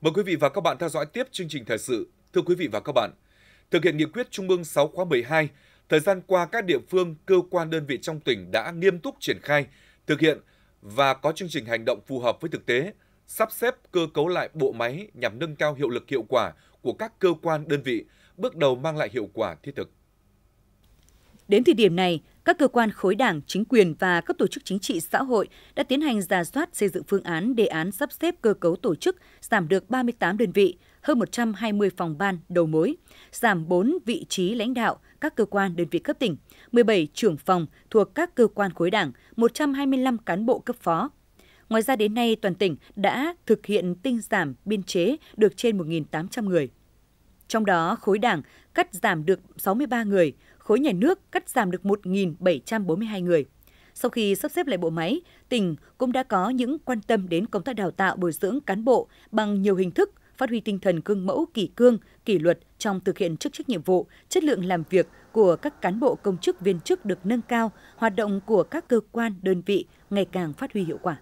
Mời quý vị và các bạn theo dõi tiếp chương trình thời sự. Thưa quý vị và các bạn, thực hiện nghị quyết Trung ương 6 khóa 12, thời gian qua các địa phương, cơ quan đơn vị trong tỉnh đã nghiêm túc triển khai, thực hiện và có chương trình hành động phù hợp với thực tế, sắp xếp cơ cấu lại bộ máy nhằm nâng cao hiệu lực hiệu quả của các cơ quan đơn vị, bước đầu mang lại hiệu quả thiết thực. Đến thời điểm này, các cơ quan khối đảng, chính quyền và các tổ chức chính trị xã hội đã tiến hành giả soát xây dựng phương án đề án sắp xếp cơ cấu tổ chức giảm được 38 đơn vị, hơn 120 phòng ban đầu mối, giảm 4 vị trí lãnh đạo các cơ quan đơn vị cấp tỉnh, 17 trưởng phòng thuộc các cơ quan khối đảng, 125 cán bộ cấp phó. Ngoài ra đến nay toàn tỉnh đã thực hiện tinh giảm biên chế được trên 1.800 người. Trong đó, khối đảng cắt giảm được 63 người, khối nhà nước cắt giảm được 1.742 người. Sau khi sắp xếp lại bộ máy, tỉnh cũng đã có những quan tâm đến công tác đào tạo bồi dưỡng cán bộ bằng nhiều hình thức, phát huy tinh thần cương mẫu kỷ cương, kỷ luật trong thực hiện chức trách nhiệm vụ, chất lượng làm việc của các cán bộ công chức viên chức được nâng cao, hoạt động của các cơ quan, đơn vị ngày càng phát huy hiệu quả.